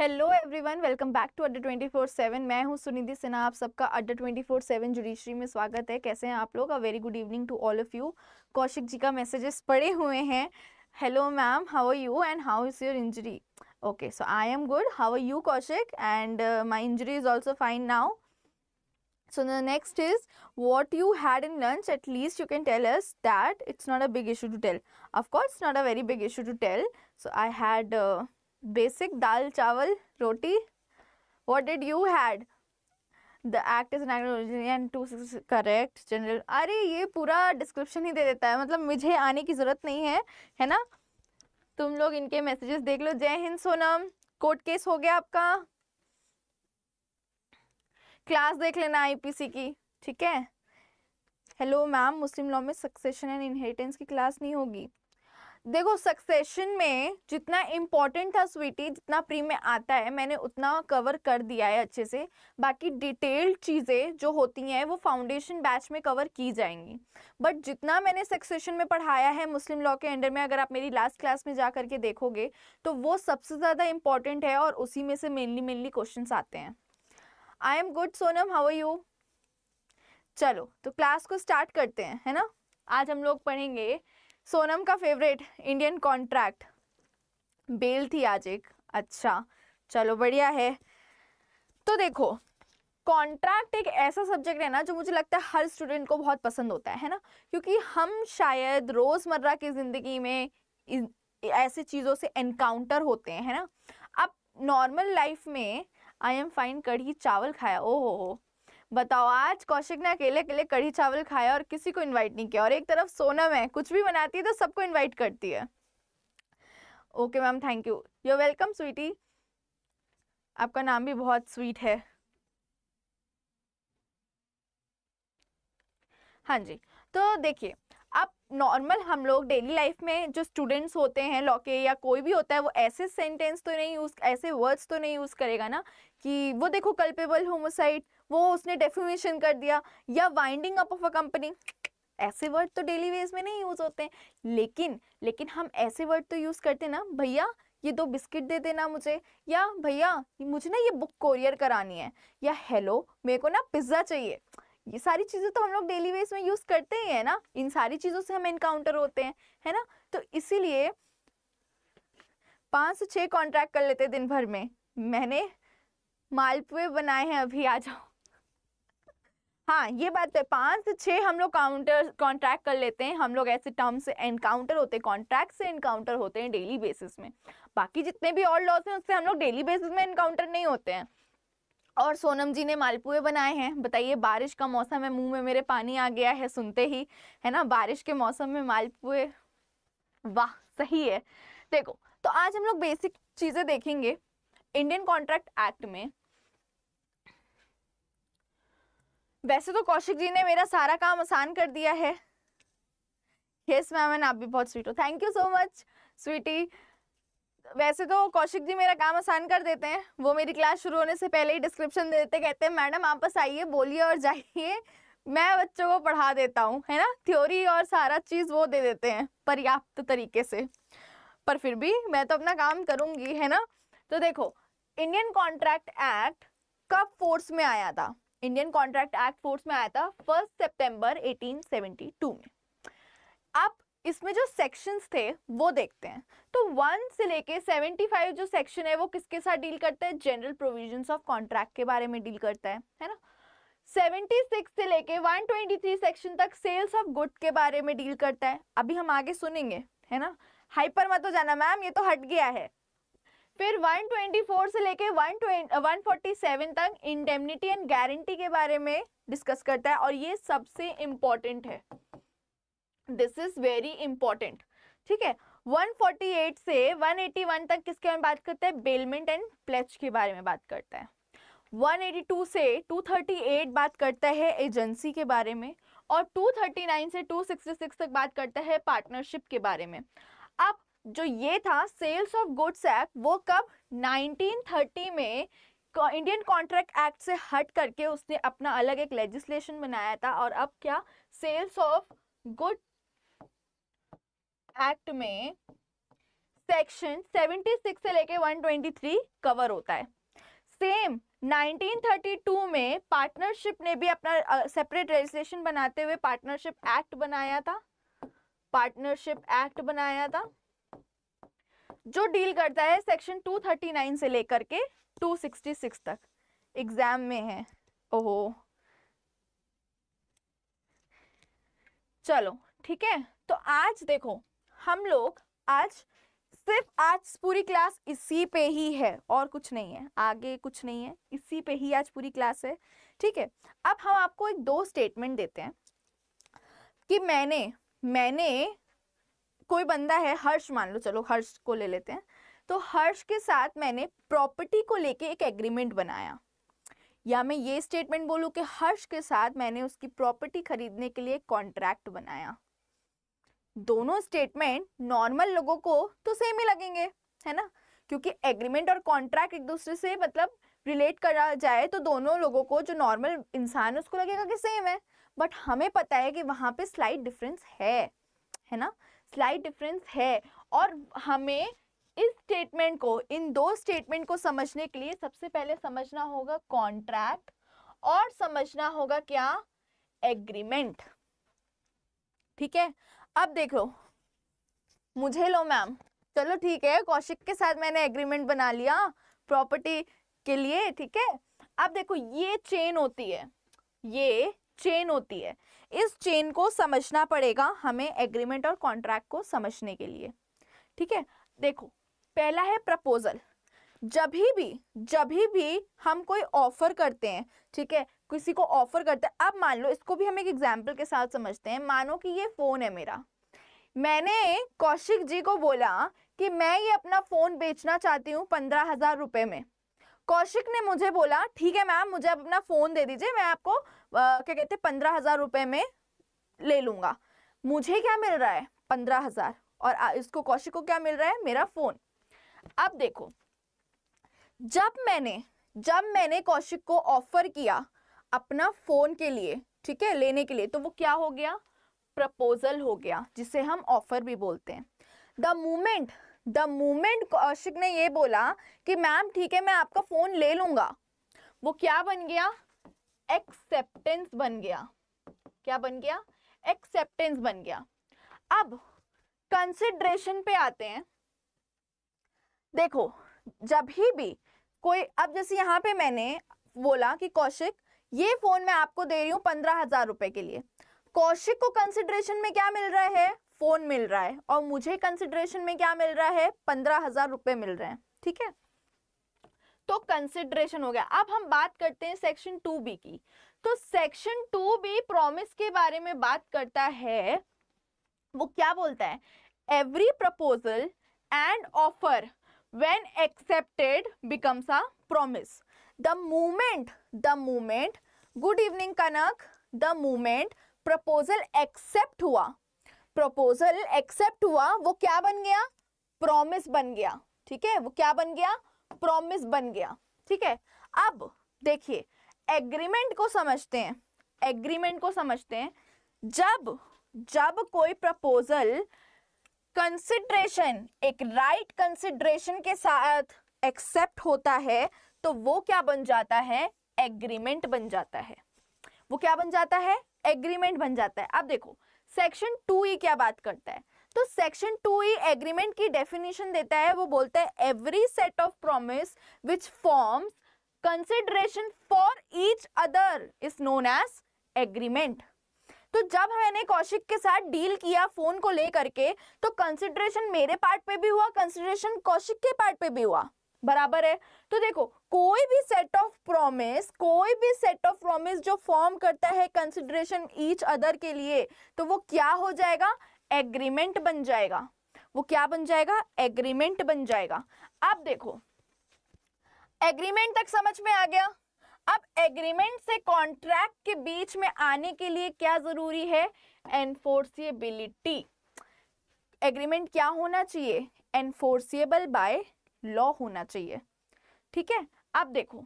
Hello everyone welcome back to Adda twenty four seven मैं हूं सुनिधि सिन्हा आप सबका अड्डा ट्वेंटी फोर सेवन जुडिशरी में स्वागत है कैसे हैं आप लोग a very good evening to all of you Kaushik ji का मैसेजेस पड़े हुए हैं hello ma'am how are you and how is your injury okay so I am good how are you Kaushik and my injury is also fine now so the next is what you had in lunch at least you can tell us that it's not a big issue to tell of course not a very big issue to tell so I had basic dal chawal roti what did you had the act is and to correct general अरे ये पूरा description ही दे देता है मतलब मुझे आने की ज़रूरत नहीं है है ना तुम लोग इनके मैसेजेस देख लो जय हिंद सोनम कोर्ट केस हो गया आपका क्लास देख लेना आईपीसी की ठीक है हेलो मैम मुस्लिम लॉ में सक्सेशन एंड इनहेरिटेंस की क्लास नहीं होगी देखो सक्सेशन में जितना इम्पोर्टेंट था स्वीटी जितना प्री में आता है मैंने उतना कवर कर दिया है अच्छे से बाकी डिटेल्ड चीज़ें जो होती हैं वो फाउंडेशन बैच में कवर की जाएंगी बट जितना मैंने सक्सेशन में पढ़ाया है मुस्लिम लॉ के अंडर में अगर आप मेरी लास्ट क्लास में जा करके देखोगे तो वो सबसे ज़्यादा इम्पॉर्टेंट है और उसी में से मेनली मेनली क्वेश्चन आते हैं I am good Sonam how you चलो तो क्लास को स्टार्ट करते हैं है ना आज हम लोग पढ़ेंगे सोनम का फेवरेट इंडियन कॉन्ट्रैक्ट बेल थी आज एक अच्छा चलो बढ़िया है तो देखो कॉन्ट्रैक्ट एक ऐसा सब्जेक्ट है ना जो मुझे लगता है हर स्टूडेंट को बहुत पसंद होता है है ना क्योंकि हम शायद रोज़मर्रा की ज़िंदगी में ऐसे चीज़ों से एनकाउंटर होते हैं है ना अब नॉर्मल लाइफ में आई एम फाइन कढ़ी चावल खाया ओ हो हो बताओ आज कौशिक ने अकेले अकेले कढ़ी चावल खाया और किसी को इनवाइट नहीं किया और एक तरफ सोनम है कुछ भी बनाती है तो सबको इनवाइट करती है okay ma'am thank you you welcome sweetie आपका नाम भी बहुत स्वीट है हाँ जी तो देखिए नॉर्मल हम लोग डेली लाइफ में जो स्टूडेंट्स होते हैं लॉ के या कोई भी होता है वो ऐसे सेंटेंस तो नहीं यूज़ ऐसे वर्ड्स तो नहीं यूज़ करेगा ना कि वो देखो कल्पेबल होमोसाइड वो उसने डेफिमेशन कर दिया या winding up of a company ऐसे वर्ड तो डेली वेज में नहीं यूज़ होते लेकिन लेकिन हम ऐसे वर्ड तो यूज़ करते ना भैया ये दो बिस्किट दे देना मुझे या भैया मुझे ना ये बुक कोरियर करानी है या हेलो मेरे को ना पिज़्ज़ा चाहिए ये सारी चीज़ें तो हम लोग डेली बेस में यूज़ करते ही है ना इन सारी चीज़ों से हम इनकाउंटर होते हैं है ना तो इसीलिए पाँच से छः कॉन्ट्रैक्ट कर लेते दिन भर में मैंने मालपुए बनाए हैं अभी आ जाओ हाँ ये बात है पाँच से छः हम लोग काउंटर कॉन्ट्रैक्ट कर लेते हैं हम लोग ऐसे टर्म से एनकाउंटर होते हैं कॉन्ट्रैक्ट से इनकाउंटर होते हैं डेली बेसिस में बाकी जितने भी और लॉस हैं उससे हम लोग डेली बेसिस में इनकाउंटर नहीं होते हैं और सोनम जी ने मालपुए बनाए हैं बताइए बारिश का मौसम है मुंह में मेरे पानी आ गया है सुनते ही है ना बारिश के मौसम में मालपुए वाह सही है देखो तो आज हम लोग बेसिक चीज़ें देखेंगे इंडियन कॉन्ट्रैक्ट एक्ट में वैसे तो कौशिक जी ने मेरा सारा काम आसान कर दिया है यस मैम एंड आप भी बहुत स्वीट हो thank you so much sweetie वैसे तो कौशिक जी मेरा काम आसान कर देते हैं वो मेरी क्लास शुरू होने से पहले ही डिस्क्रिप्शन दे देते कहते हैं मैडम आप बस आइए बोलिए और जाइए मैं बच्चों को पढ़ा देता हूँ है ना थ्योरी और सारा चीज़ वो दे देते हैं पर्याप्त तरीके से पर फिर भी मैं तो अपना काम करूँगी है ना तो देखो इंडियन कॉन्ट्रैक्ट एक्ट कब फोर्स में आया था इंडियन कॉन्ट्रैक्ट एक्ट फोर्स में आया था फर्स्ट सेप्टेम्बर एटीन में इसमें जो सेक्शंस थे वो देखते हैं तो वन से लेके सेवेंटी फाइव जो सेक्शन है वो किसके साथ डील करता है जनरल प्रोविजंस ऑफ कॉन्ट्रैक्ट के बारे में डील करता है है ना सेवेंटी सिक्स से लेके वन ट्वेंटी थ्री सेक्शन तक सेल्स ऑफ गुड के बारे में डील करता है अभी हम आगे सुनेंगे है ना हाइपर मत हो जाना मैम ये तो हट गया है फिर 124 से लेके 147 तक इंडेमनिटी एंड गारंटी के बारे में डिस्कस करता है और ये सबसे इम्पॉर्टेंट है दिस इज वेरी इंपॉर्टेंट ठीक है 148 से 181 तक किसके बारे में बात करते हैं बेलमेंट एंड प्लेच के बारे में बात करता है 182 से 238 बात करता है एजेंसी के बारे में और 239 से 266 तक बात करता है पार्टनरशिप के बारे में अब जो ये था सेल्स ऑफ गुड्स एक्ट वो कब 1930 में इंडियन कॉन्ट्रैक्ट एक्ट से हट करके उसने अपना अलग एक लेजिस्लेशन बनाया था और अब क्या सेल्स ऑफ गुड एक्ट में सेक्शन 76 से लेके 123 कवर होता है सेम 1932 में पार्टनरशिप ने भी अपना सेपरेट रजिस्ट्रेशन बनाते हुए पार्टनरशिप एक्ट बनाया था पार्टनरशिप एक्ट बनाया था जो डील करता है सेक्शन 239 से लेकर के 266 तक एग्जाम में है ओहो चलो ठीक है तो आज देखो हम लोग आज सिर्फ आज पूरी क्लास इसी पे ही है और कुछ नहीं है आगे कुछ नहीं है इसी पे ही आज पूरी क्लास है ठीक है अब हम आपको एक दो स्टेटमेंट देते हैं कि मैंने मैंने कोई बंदा है हर्ष मान लो चलो हर्ष को ले लेते हैं तो हर्ष के साथ मैंने प्रॉपर्टी को लेके एक एग्रीमेंट बनाया या मैं ये स्टेटमेंट बोलूँ कि हर्ष के साथ मैंने उसकी प्रॉपर्टी खरीदने के लिए कॉन्ट्रैक्ट बनाया दोनों स्टेटमेंट नॉर्मल लोगों को तो सेम ही लगेंगे है ना क्योंकि एग्रीमेंट और कॉन्ट्रैक्ट एक दूसरे से मतलब रिलेट करा जाए तो दोनों लोगों को जो नॉर्मल इंसान है उसको लगेगा कि सेम है बट हमें पता है कि वहाँ पे स्लाइड डिफरेंस है है ना स्लाइड डिफरेंस है और हमें इस स्टेटमेंट को इन दो स्टेटमेंट को समझने के लिए सबसे पहले समझना होगा कॉन्ट्रैक्ट और समझना होगा क्या एग्रीमेंट ठीक है अब लो मुझे लो मैम चलो ठीक है कौशिक के साथ मैंने एग्रीमेंट बना लिया प्रॉपर्टी के लिए ठीक है अब देखो ये चेन होती है ये चेन होती है इस चेन को समझना पड़ेगा हमें एग्रीमेंट और कॉन्ट्रैक्ट को समझने के लिए ठीक है देखो पहला है प्रपोजल जब भी जब भी हम कोई ऑफर करते हैं ठीक है किसी को ऑफर करता है अब मान लो इसको भी हम एक एग्जाम्पल के साथ समझते हैं मानो कि ये फ़ोन है मेरा मैंने कौशिक जी को बोला कि मैं ये अपना फ़ोन बेचना चाहती हूँ पंद्रह हज़ार रुपए में कौशिक ने मुझे बोला ठीक है मैम मुझे आप अपना फ़ोन दे दीजिए मैं आपको आ, क्या कहते हैं पंद्रह हज़ार रुपये में ले लूंगा मुझे क्या मिल रहा है पंद्रह हज़ार और इसको कौशिक को क्या मिल रहा है मेरा फ़ोन अब देखो जब मैंने जब मैंने कौशिक को ऑफ़र किया अपना फ़ोन के लिए ठीक है लेने के लिए तो वो क्या हो गया प्रपोजल हो गया जिसे हम ऑफ़र भी बोलते हैं the moment the moment Kaushik ने ये बोला कि मैम ठीक है मैं आपका फ़ोन ले लूंगा वो क्या बन गया एक्सेप्टेंस बन गया क्या बन गया एक्सेप्टेंस बन गया अब कंसिड्रेशन पे आते हैं देखो जब ही भी कोई अब जैसे यहाँ पे मैंने बोला कि कौशिक ये फोन मैं आपको दे रही हूँ पंद्रह हजार रुपए के लिए कौशिक को कंसिडरेशन में क्या मिल रहा है फोन मिल रहा है और मुझे कंसिडरेशन में क्या मिल रहा है पंद्रह हजार रुपए मिल रहे हैं ठीक है तो कंसिडरेशन हो गया अब हम बात करते हैं सेक्शन टू बी की तो सेक्शन टू बी प्रोमिस के बारे में बात करता है वो क्या बोलता है every proposal and offer when accepted becomes a promise the moment the moment good evening Kanak the moment proposal accept हुआ प्रपोजल एक्सेप्ट हुआ वो क्या बन गया प्रॉमिस बन गया ठीक है वो क्या बन गया प्रॉमिस बन गया ठीक है अब देखिए एग्रीमेंट को समझते हैं एग्रीमेंट को समझते हैं जब जब कोई प्रपोजल कंसिड्रेशन एक राइट right कंसिड्रेशन के साथ एक्सेप्ट होता है तो वो क्या बन जाता है एग्रीमेंट बन जाता है वो क्या बन जाता है एग्रीमेंट बन जाता है अब देखो सेक्शन टू ई क्या बात करता है तो सेक्शन टू ई एग्रीमेंट की डेफिनेशन देता है वो बोलता है every set of promise which forms consideration for each other is known as agreement तो जब मैंने कौशिक के साथ डील किया फोन को लेकर के तो कंसिडरेशन मेरे पार्ट पे भी हुआ कंसिडरेशन कौशिक के पार्ट पे भी हुआ बराबर है तो देखो कोई भी सेट ऑफ प्रॉमिस कोई भी सेट ऑफ प्रॉमिस जो फॉर्म करता है कंसिडरेशन ईच अदर के लिए तो वो क्या हो जाएगा एग्रीमेंट बन जाएगा वो क्या बन जाएगा एग्रीमेंट बन जाएगा अब देखो एग्रीमेंट तक समझ में आ गया अब एग्रीमेंट से कॉन्ट्रैक्ट के बीच में आने के लिए क्या जरूरी है एनफोर्सिएबिलिटी एग्रीमेंट क्या होना चाहिए एनफोर्सिएबल बाय लॉ होना चाहिए ठीक है अब देखो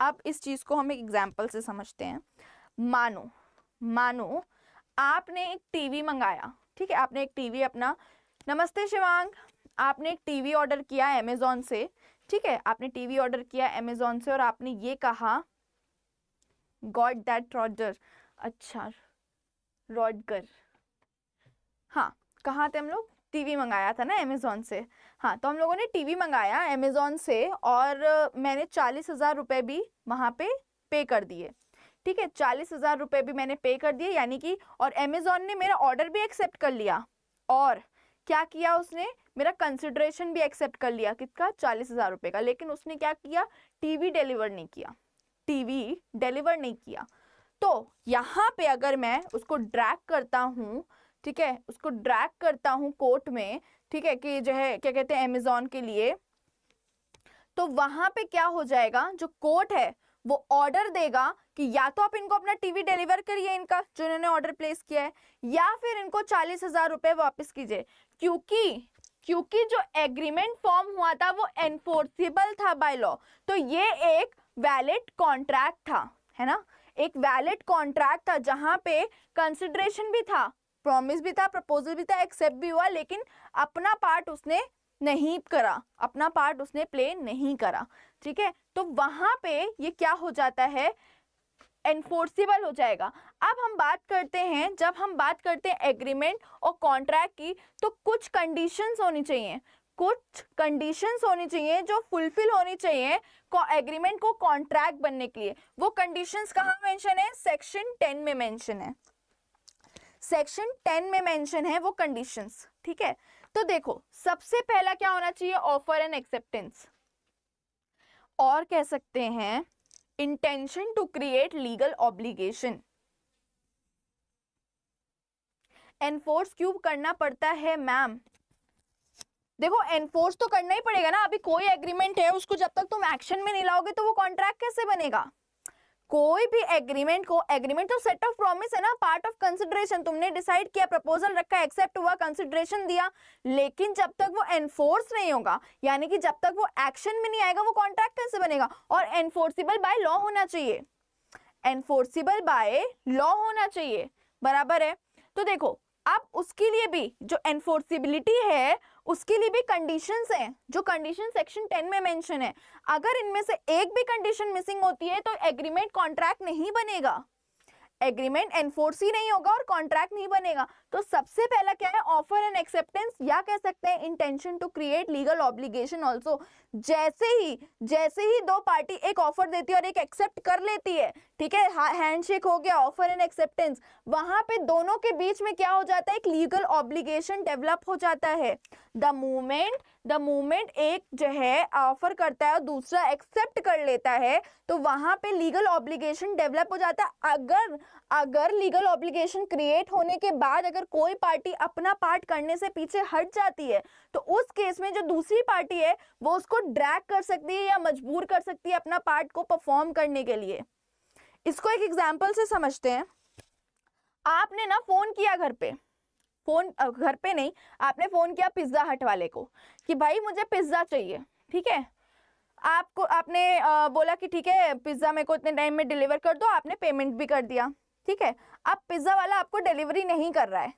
अब इस चीज़ को हम एक एग्जाम्पल से समझते हैं मानो मानो आपने एक टीवी मंगाया ठीक है आपने एक टीवी अपना नमस्ते शिवांग आपने एक टीवी ऑर्डर किया अमेज़ोन से ठीक है आपने टीवी ऑर्डर किया अमेज़ोन से और आपने ये कहा गॉड दैट रॉडर अच्छा रॉडगर हाँ कहाँ थे हम लोग टीवी मंगाया था ना अमेज़ोन से हाँ तो हम लोगों ने टीवी मंगाया अमेज़ोन से और मैंने चालीस हज़ार रुपये भी वहाँ पे पे कर दिए ठीक है चालीस हज़ार रुपये भी मैंने पे कर दिए यानी कि और अमेज़ोन ने मेरा ऑर्डर भी एक्सेप्ट कर लिया और क्या किया उसने मेरा कंसिड्रेशन भी एक्सेप्ट कर लिया किसका चालीस हज़ार रुपये का लेकिन उसने क्या किया टीवी डिलीवर नहीं किया टीवी डिलीवर नहीं किया तो यहाँ पे अगर मैं उसको ड्रैग करता हूँ ठीक है उसको ड्रैग करता हूँ कोर्ट में ठीक है कि जो है क्या कहते हैं अमेजोन के लिए तो वहां पे क्या हो जाएगा जो कोर्ट है वो ऑर्डर देगा कि या तो आप इनको अपना टीवी डिलीवर करिए इनका जो इन्होंने ऑर्डर प्लेस किया है या फिर इनको चालीस हजार रुपये वापस कीजिए क्योंकि क्योंकि जो एग्रीमेंट फॉर्म हुआ था वो एनफोर्सेबल था बाय लॉ तो ये एक वैलिड कॉन्ट्रैक्ट था है ना एक वैलिड कॉन्ट्रैक्ट था जहां पे कंसिडरेशन भी था प्रॉमिस भी था प्रपोजल भी था एक्सेप्ट भी हुआ लेकिन अपना पार्ट उसने नहीं करा अपना पार्ट उसने प्ले नहीं करा ठीक है तो वहां पे ये क्या हो जाता है एनफोर्सिबल हो जाएगा अब हम बात करते हैं जब हम बात करते हैं एग्रीमेंट और कॉन्ट्रैक्ट की तो कुछ कंडीशंस होनी चाहिए कुछ कंडीशंस होनी चाहिए जो फुलफिल होनी चाहिए एग्रीमेंट को कॉन्ट्रैक्ट बनने के लिए वो कंडीशंस कहाँ मेंशन है सेक्शन टेन में मेंशन है सेक्शन टेन में मेंशन है वो कंडीशंस ठीक है तो देखो सबसे पहला क्या होना चाहिए ऑफर एंड एक्सेप्टेंस और कह सकते हैं intention to create legal obligation enforce क्यों करना पड़ता है मैम देखो एनफोर्स तो करना ही पड़ेगा ना अभी कोई एग्रीमेंट है उसको जब तक तुम एक्शन में नहीं लाओगे तो वो कॉन्ट्रैक्ट कैसे बनेगा कोई भी एग्रीमेंट को एग्रीमेंट तो सेट ऑफ प्रॉमिस है ना पार्ट ऑफ कंसिडरेशन तुमने डिसाइड किया प्रपोजल रखा एक्सेप्ट हुआ कंसिडरेशन दिया लेकिन जब तक वो एनफोर्स नहीं होगा यानी कि जब तक वो एक्शन में नहीं आएगा वो कॉन्ट्रैक्ट कैसे बनेगा और एनफोर्सिबल बाय लॉ होना चाहिए एनफोर्सिबल बाय लॉ होना चाहिए बराबर है तो देखो अब उसके लिए भी जो एनफोर्सिबिलिटी है उसके लिए भी कंडीशंस हैं जो कंडीशन सेक्शन 10 में मेंशन है अगर इनमें से एक भी कंडीशन मिसिंग होती है तो एग्रीमेंट कॉन्ट्रैक्ट नहीं बनेगा एग्रीमेंट एनफोर्स ही नहीं होगा और कॉन्ट्रैक्ट नहीं बनेगा तो सबसे पहला क्या है ऑफर एंड एक्सेप्टेंस या कह सकते हैं intention to create legal obligation also जैसे ही जैसे ही दो पार्टी एक ऑफर देती है और एक एक्सेप्ट कर लेती है ठीक है हैंडशेक हो गया ऑफर एंड एक्सेप्टेंस वहां पे दोनों के बीच में क्या हो जाता है एक लीगल ऑब्लिगेशन डेवलप हो जाता है द मूवमेंट द मूवमेंट एक जो है ऑफर करता है और दूसरा एक्सेप्ट कर लेता है तो वहां पे लीगल ऑब्लिगेशन डेवलप हो जाता है अगर अगर लीगल ऑब्लिगेशन क्रिएट होने के बाद अगर कोई पार्टी अपना पार्ट करने से पीछे हट जाती है तो उस केस में जो दूसरी पार्टी है वो उसको ड्रैग कर सकती है या मजबूर कर सकती है अपना पार्ट को परफॉर्म करने के लिए इसको एक एग्जाम्पल से समझते हैं आपने ना फ़ोन किया घर पे फ़ोन घर पे नहीं आपने फ़ोन किया पिज़्ज़ा हट वाले को कि भाई मुझे पिज़्ज़ा चाहिए ठीक है आपको आपने आ, बोला कि ठीक है पिज़्ज़ा मेरे को इतने टाइम में डिलीवर कर दो आपने पेमेंट भी कर दिया ठीक है अब पिज़्ज़ा वाला आपको डिलीवरी नहीं कर रहा है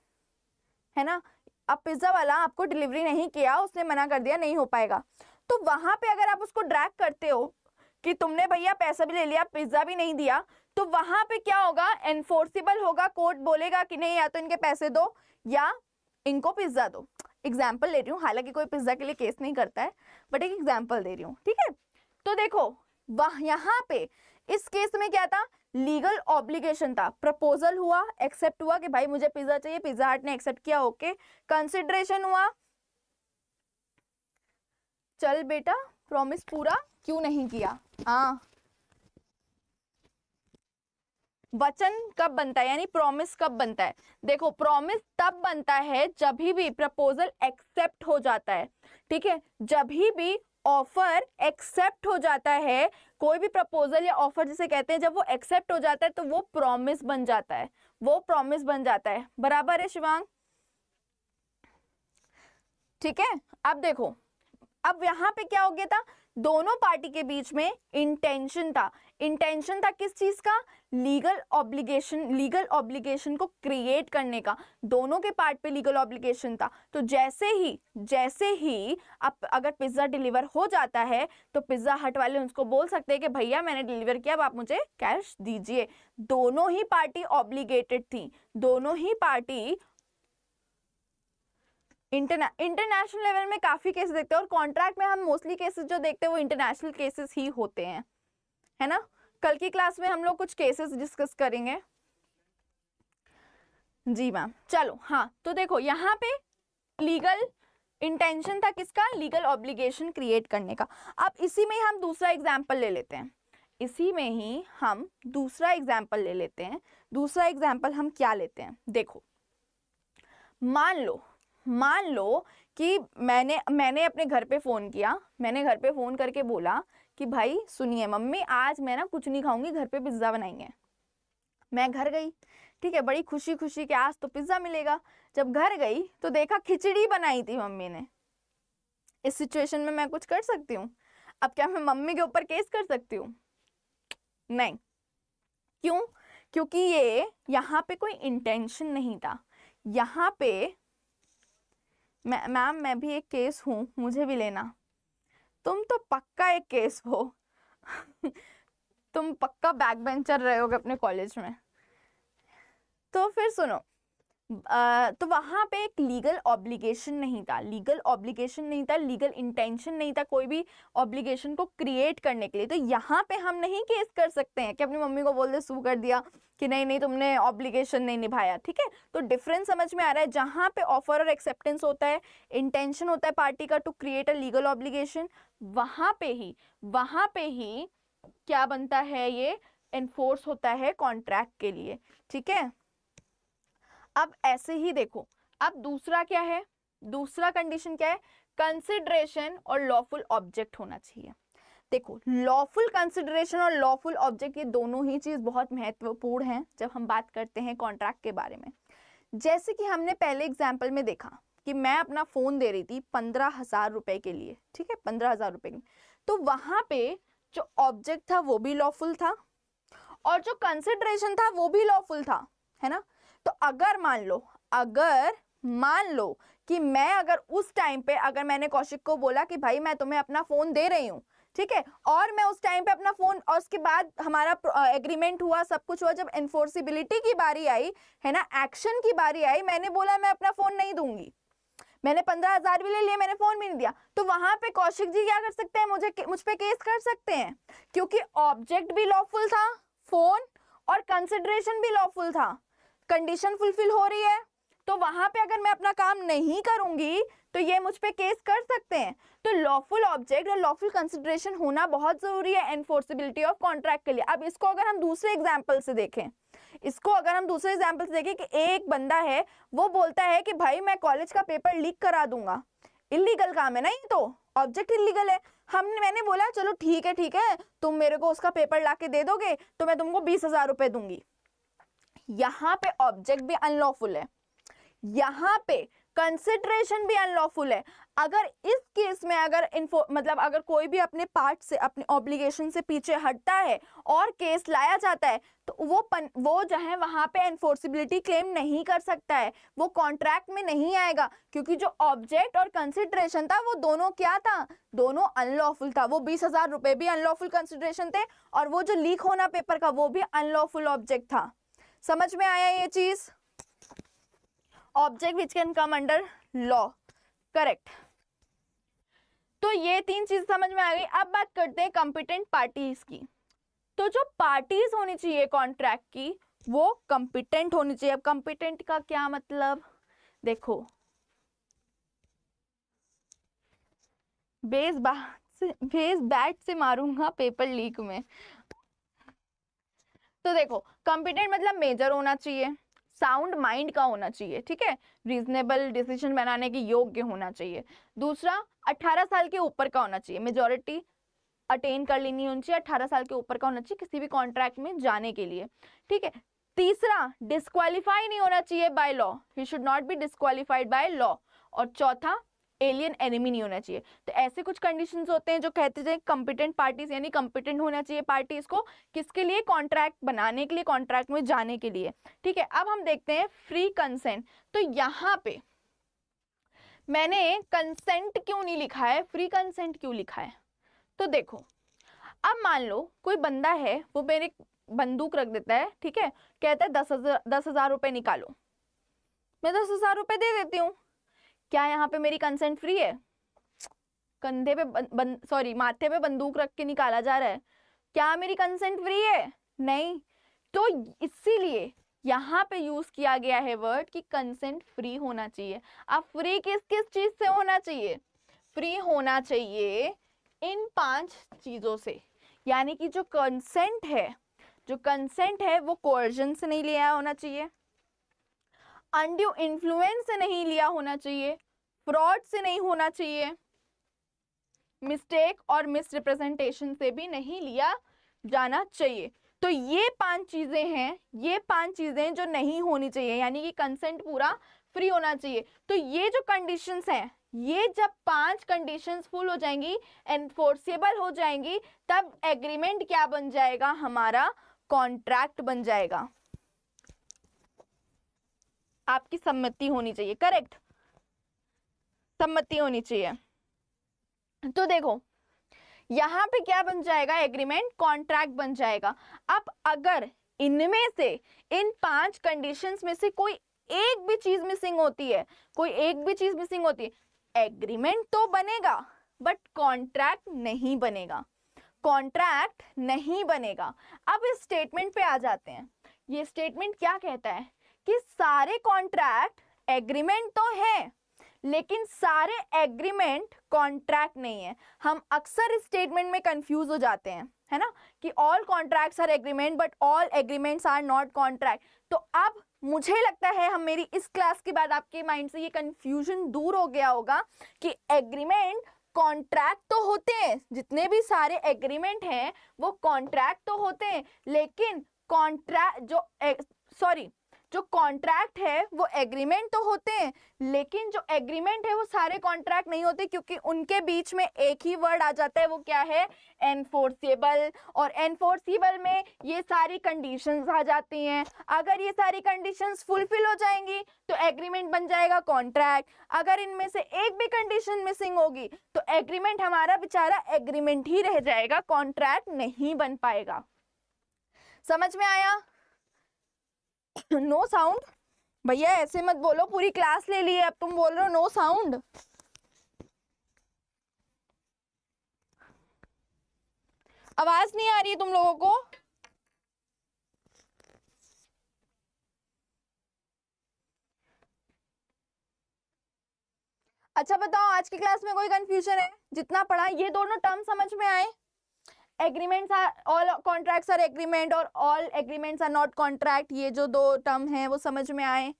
है ना अब पिज़्ज़ा वाला आपको डिलीवरी नहीं किया उसने मना कर दिया नहीं हो पाएगा तो वहां पे अगर आप उसको ड्रैग करते हो कि तुमने भैया पैसा भी ले लिया पिज्जा भी नहीं दिया तो वहां पे क्या होगा एनफोर्सिबल होगा कोर्ट बोलेगा कि नहीं या तो इनके पैसे दो या इनको पिज्जा दो एग्जाम्पल ले रही हूँ हालांकि कोई पिज्जा के लिए केस नहीं करता है बट एक एग्जाम्पल दे रही हूँ ठीक है तो देखो वह यहाँ पे इस केस में क्या था लीगल ऑब्लिगेशन था प्रपोजल हुआ एक्सेप्ट हुआ कि भाई मुझे पिज्जा चाहिए पिज्जा हट ने एक्सेप्ट किया ओके okay. कंसिडरेशन हुआ चल बेटा प्रॉमिस पूरा क्यों नहीं किया हाँ वचन कब बनता है यानी प्रॉमिस कब बनता है देखो प्रॉमिस तब बनता है जब ही भी प्रपोजल एक्सेप्ट हो जाता है ठीक है जब ही भी ऑफर एक्सेप्ट हो जाता है कोई भी प्रपोजल या ऑफर जिसे कहते हैं जब वो एक्सेप्ट हो जाता है तो वो प्रॉमिस बन जाता है वो प्रॉमिस बन जाता है बराबर है शिवांग ठीक है अब देखो अब यहाँ पे क्या हो गया था दोनों पार्टी के बीच में इंटेंशन था इंटेंशन था किस चीज़ का लीगल ऑब्लिगेशन लीगल ऑब्लिगेशन को क्रिएट करने का दोनों के पार्ट पे लीगल ऑब्लिगेशन था तो जैसे ही जैसे ही अब अगर पिज़्ज़ा डिलीवर हो जाता है तो पिज़्ज़ा हट वाले उसको बोल सकते हैं कि भैया मैंने डिलीवर किया अब आप मुझे कैश दीजिए दोनों ही पार्टी ऑब्लिगेटेड थी दोनों ही पार्टी इंटरना इंटरनेशनल लेवल में काफ़ी केसेस देखते हैं और कॉन्ट्रैक्ट में हम मोस्टली केसेस जो देखते हैं वो इंटरनेशनल केसेस ही होते हैं है ना कल की क्लास में हम लोग कुछ केसेस डिस्कस करेंगे जी मैम चलो हाँ तो देखो यहाँ पे लीगल इंटेंशन था किसका लीगल ऑब्लिगेशन क्रिएट करने का अब इसी में हम दूसरा एग्जाम्पल ले लेते हैं इसी में ही हम दूसरा एग्जाम्पल ले लेते हैं दूसरा एग्जाम्पल हम क्या लेते हैं देखो मान लो मान लो कि मैंने मैंने अपने घर पे फ़ोन किया मैंने घर पे फ़ोन करके बोला कि भाई सुनिए मम्मी आज मैं ना कुछ नहीं खाऊंगी घर पे पिज़्ज़ा बनाएंगे मैं घर गई ठीक है बड़ी खुशी खुशी के आज तो पिज़्ज़ा मिलेगा जब घर गई तो देखा खिचड़ी बनाई थी मम्मी ने इस सिचुएशन में मैं कुछ कर सकती हूँ अब क्या मैं मम्मी के ऊपर केस कर सकती हूँ नहीं क्यों क्योंकि ये यहाँ पे कोई इंटेंशन नहीं था यहाँ पे मैम मैं भी एक केस हूँ मुझे भी लेना तुम तो पक्का एक केस हो तुम पक्का बैक बेंचर हो अपने कॉलेज में तो फिर सुनो तो वहाँ पे एक लीगल ऑब्लिगेशन नहीं था लीगल ऑब्लिगेशन नहीं था लीगल इंटेंशन नहीं था कोई भी ऑब्लिगेशन को क्रिएट करने के लिए तो यहाँ पे हम नहीं केस कर सकते हैं कि अपनी मम्मी को बोल दे सू कर दिया कि नहीं नहीं तुमने ऑब्लिगेशन नहीं निभाया ठीक है तो डिफरेंस समझ में आ रहा है जहाँ पे ऑफर और एक्सेप्टेंस होता है इंटेंशन होता है पार्टी का to create a legal obligation वहाँ पे ही वहाँ पे ही क्या बनता है ये इन्फोर्स होता है कॉन्ट्रैक्ट के लिए ठीक है अब ऐसे ही देखो अब दूसरा क्या है दूसरा कंडीशन क्या है कंसिडरेशन और लॉफुल ऑब्जेक्ट होना चाहिए देखो लॉफुल कंसिडरेशन और लॉफुल ऑब्जेक्ट ये दोनों ही चीज़ बहुत महत्वपूर्ण हैं जब हम बात करते हैं कॉन्ट्रैक्ट के बारे में जैसे कि हमने पहले एग्जाम्पल में देखा कि मैं अपना फ़ोन दे रही थी पंद्रह हज़ार रुपए के लिए ठीक है पंद्रह हज़ार रुपए के तो वहां पे जो ऑब्जेक्ट था वो भी लॉफुल था और जो कंसिडरेशन था वो भी लॉफुल था है ना तो अगर मान लो अगर मान लो कि मैं अगर उस टाइम पे अगर मैंने कौशिक को बोला कि भाई मैं तुम्हें अपना फ़ोन दे रही हूँ ठीक है और मैं उस टाइम पे अपना फ़ोन और उसके बाद हमारा एग्रीमेंट हुआ सब कुछ हुआ जब एनफोर्सिबिलिटी की बारी आई है ना एक्शन की बारी आई मैंने बोला मैं अपना फ़ोन नहीं दूंगी मैंने पंद्रह हज़ार भी ले लिए मैंने फ़ोन भी नहीं दिया तो वहां पे कौशिक जी क्या कर सकते हैं मुझे मुझ पर केस कर सकते हैं क्योंकि ऑब्जेक्ट भी लॉफुल था फ़ोन और कंसिडरेशन भी लॉफुल था कंडीशन फुलफिल हो रही है तो वहां पे अगर मैं अपना काम नहीं करूँगी तो ये मुझ पर केस कर सकते हैं तो लॉफुल ऑब्जेक्ट और लॉफुल कंसिडरेशन होना बहुत ज़रूरी है एनफोर्सिबिलिटी ऑफ कॉन्ट्रैक्ट के लिए अब इसको अगर हम दूसरे एग्जाम्पल से देखें इसको अगर हम दूसरे एग्जाम्पल से देखें कि एक बंदा है वो बोलता है कि भाई मैं कॉलेज का पेपर लीक करा दूंगा इलीगल काम है ना ये तो ऑब्जेक्ट इलीगल है हमने मैंने बोला चलो ठीक है ठीक है तुम मेरे को उसका पेपर ला दे दोगे तो मैं तुमको बीस हज़ार रुपये दूंगी यहाँ पे ऑब्जेक्ट भी अनलॉफुल है यहाँ पे कंसिडरेशन भी अनलॉफुल है अगर इस केस में अगर इन्फो मतलब अगर कोई भी अपने पार्ट से अपने ऑब्लिगेशन से पीछे हटता है और केस लाया जाता है तो वो पन, वो जो है वहाँ पे एनफोर्सिबिलिटी क्लेम नहीं कर सकता है वो कॉन्ट्रैक्ट में नहीं आएगा क्योंकि जो ऑब्जेक्ट और कंसिडरेशन था वो दोनों क्या था दोनों अनलॉफुल था वो बीस हज़ार रुपये भी अनलॉफुल कंसिडरेशन थे और वो जो लीक होना पेपर का वो भी अनलॉफुल ऑब्जेक्ट था समझ में आया ये चीज object which can come under law correct तो ये तीन चीज समझ में आ गई अब बात करते हैं कंपिटेंट पार्टीज की तो जो पार्टीज होनी चाहिए कॉन्ट्रैक्ट की वो कंपिटेंट होनी चाहिए अब कंपिटेंट का क्या मतलब देखो बेस बात से बेस बैट से मारूंगा पेपर लीक में तो देखो कॉम्पिटेंट मतलब मेजर होना चाहिए साउंड माइंड का होना चाहिए ठीक है रीजनेबल डिसीजन बनाने के योग्य होना चाहिए दूसरा 18 साल के ऊपर का होना चाहिए मेजोरिटी अटेन कर लेनी होनी चाहिए अट्ठारह साल के ऊपर का होना चाहिए किसी भी कॉन्ट्रैक्ट में जाने के लिए ठीक है तीसरा डिस्कालीफाई नहीं होना चाहिए by law he should not be disqualified by law और चौथा एलियन एनिमी नहीं होना चाहिए तो ऐसे कुछ कंडीशन होते हैं जो कहते हैं कंपिटेंट पार्टीज यानी कंपिटेंट होना चाहिए पार्टीज को किसके लिए कॉन्ट्रैक्ट बनाने के लिए कॉन्ट्रैक्ट में जाने के लिए ठीक है अब हम देखते हैं फ्री कंसेंट तो यहाँ पे मैंने कंसेंट क्यों नहीं लिखा है फ्री कंसेंट क्यों लिखा है तो देखो अब मान लो कोई बंदा है वो मेरे बंदूक रख देता है ठीक है कहता है दस हजार दस हजार रुपये निकालो मैं दस हजार रुपये दे देती हूँ क्या यहाँ पे मेरी कंसेंट फ्री है कंधे पे सॉरी माथे पे बंदूक रख के निकाला जा रहा है क्या मेरी कंसेंट फ्री है नहीं तो इसीलिए यहाँ पे यूज किया गया है वर्ड कि कंसेंट फ्री होना चाहिए अब फ्री किस किस चीज से होना चाहिए फ्री होना चाहिए इन पांच चीजों से यानी कि जो कंसेंट है जो कंसेंट है वो कोर्जन से नहीं लिया होना चाहिए अनड्यू इन्फ्लुएंस से नहीं लिया होना चाहिए फ्रॉड से नहीं होना चाहिए मिस्टेक और मिसरिप्रेजेंटेशन से भी नहीं लिया जाना चाहिए तो ये पांच चीज़ें हैं ये पांच चीज़ें जो नहीं होनी चाहिए यानी कि कंसेंट पूरा फ्री होना चाहिए तो ये जो कंडीशंस हैं ये जब पांच कंडीशंस फुल हो जाएंगी एनफोर्सेबल हो जाएंगी तब एग्रीमेंट क्या बन जाएगा हमारा कॉन्ट्रैक्ट बन जाएगा आपकी सम्मति होनी चाहिए करेक्ट सम्मति होनी चाहिए तो देखो यहाँ पे क्या बन जाएगा एग्रीमेंट कॉन्ट्रैक्ट बन जाएगा अब अगर इनमें से इन पांच कंडीशंस में से कोई एक भी चीज मिसिंग होती है कोई एक भी चीज मिसिंग होती है एग्रीमेंट तो बनेगा बट कॉन्ट्रैक्ट नहीं बनेगा कॉन्ट्रैक्ट नहीं बनेगा अब इस स्टेटमेंट पे आ जाते हैं ये स्टेटमेंट क्या कहता है कि सारे कॉन्ट्रैक्ट एग्रीमेंट तो है लेकिन सारे एग्रीमेंट कॉन्ट्रैक्ट नहीं है हम अक्सर इस स्टेटमेंट में कंफ्यूज हो जाते हैं है ना कि all contracts are agreement but all agreements are not contract तो अब मुझे लगता है हम मेरी इस क्लास के बाद आपके माइंड से ये कंफ्यूजन दूर हो गया होगा कि एग्रीमेंट कॉन्ट्रैक्ट तो होते हैं जितने भी सारे एग्रीमेंट हैं वो कॉन्ट्रैक्ट तो होते हैं लेकिन कॉन्ट्रैक्ट जो सॉरी जो कॉन्ट्रैक्ट है वो एग्रीमेंट तो होते हैं लेकिन जो एग्रीमेंट है वो सारे कॉन्ट्रैक्ट नहीं होते क्योंकि उनके बीच में एक ही वर्ड आ जाता है वो क्या है एनफोर्सेबल और एनफोर्सेबल में ये सारी कंडीशंस आ जाती हैं अगर ये सारी कंडीशंस फुलफिल हो जाएंगी तो एग्रीमेंट बन जाएगा कॉन्ट्रैक्ट अगर इनमें से एक भी कंडीशन मिसिंग होगी तो एग्रीमेंट हमारा बेचारा एग्रीमेंट ही रह जाएगा कॉन्ट्रैक्ट नहीं बन पाएगा समझ में आया नो साउंड भैया ऐसे मत बोलो पूरी क्लास ले ली है अब तुम बोल रहे हो नो साउंड आवाज नहीं आ रही है तुम लोगों को अच्छा बताओ आज की क्लास में कोई कंफ्यूजन है जितना पढ़ा ये दोनों टर्म समझ में आए agreements are all contracts are agreement और all agreements are not contract ये जो दो टर्म हैं वो समझ में आए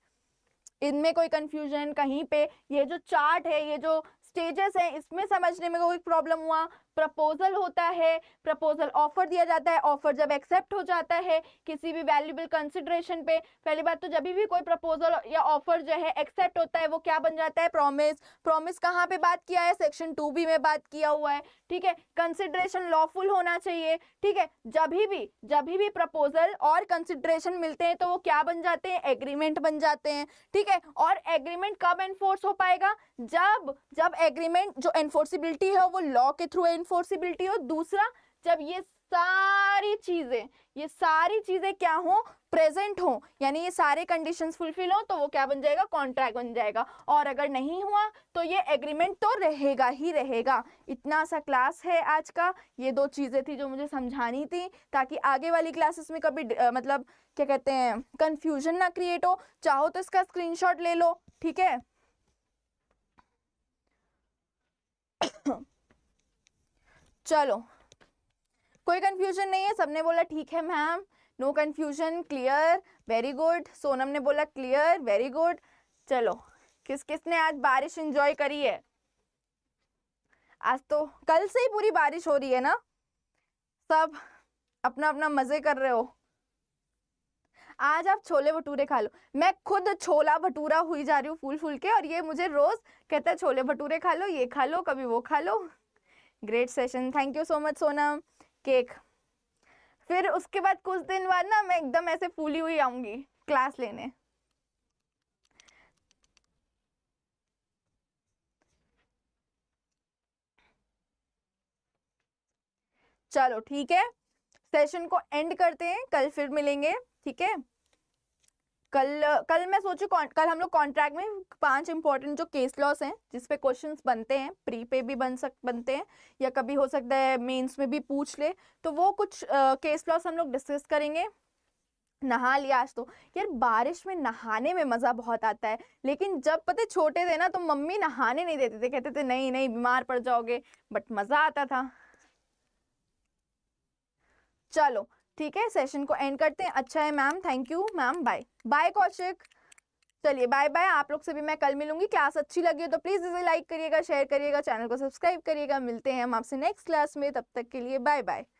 इनमें कोई कन्फ्यूजन कहीं पे ये जो चार्ट है ये जो स्टेजेस हैं इसमें समझने में कोई प्रॉब्लम हुआ प्रपोजल होता है प्रपोजल ऑफर दिया जाता है ऑफर जब एक्सेप्ट हो जाता है किसी भी वैल्यूबल कंसिडरेशन पे पहली बात तो जब भी कोई प्रपोजल या ऑफर जो है एक्सेप्ट होता है वो क्या बन जाता है प्रॉमिस प्रॉमिस कहाँ पे बात किया है सेक्शन टू बी में बात किया हुआ है ठीक है कंसिडरेशन लॉफुल होना चाहिए ठीक है जब भी जब भी प्रपोजल और कंसिडरेशन मिलते हैं तो वो क्या बन जाते हैं एग्रीमेंट बन जाते हैं ठीक है और एग्रीमेंट कब एनफोर्स हो पाएगा जब जब एग्रीमेंट जो एनफोर्सिबिलिटी है वो लॉ के थ्रू इनफोर्सिबिलिटी हो दूसरा जब ये सारी चीज़ें ये सारी चीज़ें क्या हो प्रेजेंट हो यानी ये सारे कंडीशंस फुलफिल हो तो वो क्या बन जाएगा कॉन्ट्रैक्ट बन जाएगा और अगर नहीं हुआ तो ये एग्रीमेंट तो रहेगा ही रहेगा इतना सा क्लास है आज का ये दो चीज़ें थी जो मुझे समझानी थी ताकि आगे वाली क्लासेस में कभी आ, मतलब क्या कहते हैं कन्फ्यूजन ना क्रिएट हो चाहो तो इसका स्क्रीन ले लो ठीक है चलो कोई कंफ्यूजन नहीं है सबने बोला ठीक है ma'am no confusion clear very good Sonam ने बोला क्लियर वेरी गुड चलो किस किस ने आज बारिश इंजॉय करी है आज तो कल से ही पूरी बारिश हो रही है ना सब अपना अपना मज़े कर रहे हो आज आप छोले भटूरे खा लो मैं खुद छोला भटूरा हुई जा रही हूँ फूल फूल के और ये मुझे रोज़ कहता है छोले भटूरे खा लो ये खा लो कभी वो खा लो great session thank you so much Sonam cake फिर उसके बाद कुछ दिन बाद ना मैं एकदम ऐसे फूली हुई आऊंगी क्लास लेने चलो ठीक है सेशन को एंड करते हैं कल फिर मिलेंगे ठीक है कल कल मैं सोचू कल हम लोग कॉन्ट्रैक्ट में पांच इंपॉर्टेंट जो केस लॉस हैं जिसपे क्वेश्चन बनते हैं प्री पे भी बन सक बनते हैं या कभी हो सकता है मेंस में भी पूछ ले तो वो कुछ केस लॉस हम लोग डिस्कस करेंगे नहा लिया आज तो यार बारिश में नहाने में मज़ा बहुत आता है लेकिन जब पते छोटे थे ना तो मम्मी नहाने नहीं देते थे कहते थे नहीं नहीं बीमार पड़ जाओगे बट मज़ा आता था चलो ठीक है सेशन को एंड करते हैं अच्छा है ma'am thank you ma'am bye bye Kaushik चलिए बाय बाय आप लोग से भी मैं कल मिलूंगी क्लास अच्छी लगी है तो प्लीज़ इसे लाइक करिएगा शेयर करिएगा चैनल को सब्सक्राइब करिएगा मिलते हैं हम आपसे नेक्स्ट क्लास में तब तक के लिए बाय बाय